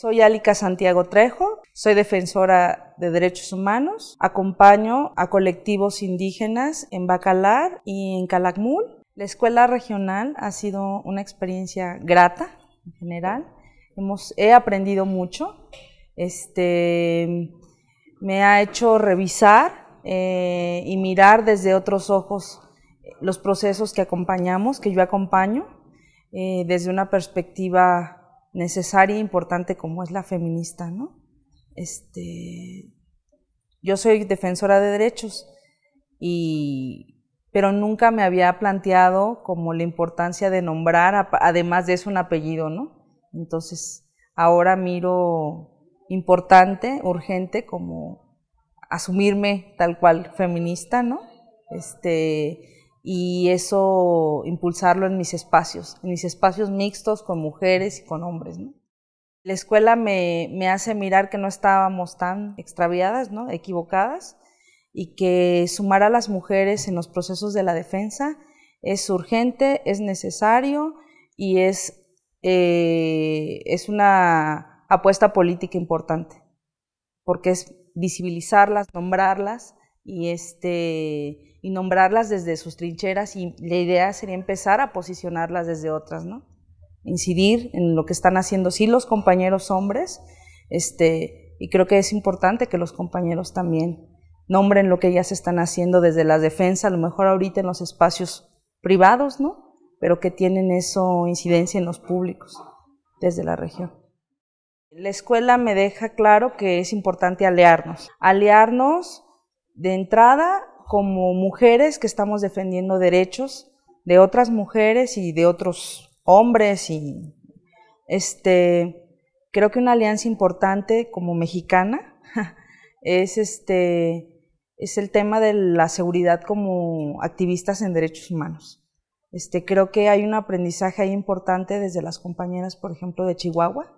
Soy Álica Santiago Trejo, soy defensora de derechos humanos, acompaño a colectivos indígenas en Bacalar y en Calakmul. La escuela regional ha sido una experiencia grata en general. Hemos, he aprendido mucho. Este, me ha hecho revisar eh, y mirar desde otros ojos eh, los procesos que acompañamos, que yo acompaño, eh, desde una perspectiva necesaria e importante como es la feminista, ¿no? Este, yo soy defensora de derechos, y, pero nunca me había planteado como la importancia de nombrar, además de eso, un apellido, ¿no? Entonces, ahora miro importante, urgente, como asumirme tal cual feminista, ¿no? Este, y eso impulsarlo en mis espacios, en mis espacios mixtos con mujeres y con hombres. La escuela me, hace mirar que no estábamos tan extraviadas, ¿no? equivocadas, y que sumar a las mujeres en los procesos de la defensa es urgente, es necesario y es eh, una apuesta política importante, porque es visibilizarlas, nombrarlas y, este, y nombrarlas desde sus trincheras y la idea sería empezar a posicionarlas desde otras, ¿no? Incidir en lo que están haciendo sí los compañeros hombres, este, y creo que es importante que los compañeros también nombren lo que ellas están haciendo desde la defensa, a lo mejor ahorita en los espacios privados, ¿no? Pero que tienen eso incidencia en los públicos desde la región. La escuela me deja claro que es importante aliarnos, aliarnos de entrada, como mujeres que estamos defendiendo derechos de otras mujeres y de otros hombres y este creo que una alianza importante como mexicana es este es el tema de la seguridad como activistas en derechos humanos. Este, creo que hay un aprendizaje ahí importante desde las compañeras, por ejemplo, de Chihuahua,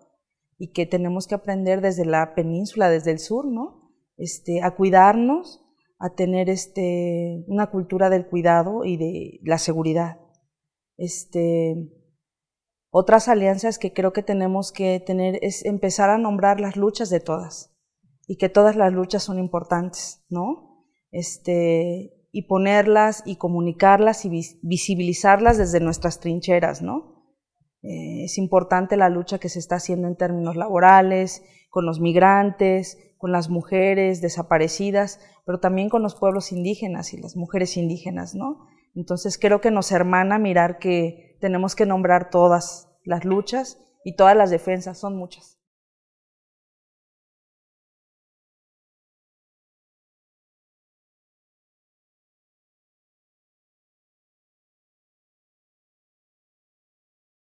y que tenemos que aprender desde la península, desde el sur, ¿no? Este, a cuidarnos, a tener este, una cultura del cuidado y de la seguridad. Este, otras alianzas que creo que tenemos que tener es empezar a nombrar las luchas de todas y que todas las luchas son importantes, ¿no? Este, y ponerlas y comunicarlas y visibilizarlas desde nuestras trincheras, ¿no? Eh, es importante la lucha que se está haciendo en términos laborales, con los migrantes, con las mujeres desaparecidas, pero también con los pueblos indígenas y las mujeres indígenas, ¿no? Entonces creo que nos hermana mirar que tenemos que nombrar todas las luchas y todas las defensas, son muchas.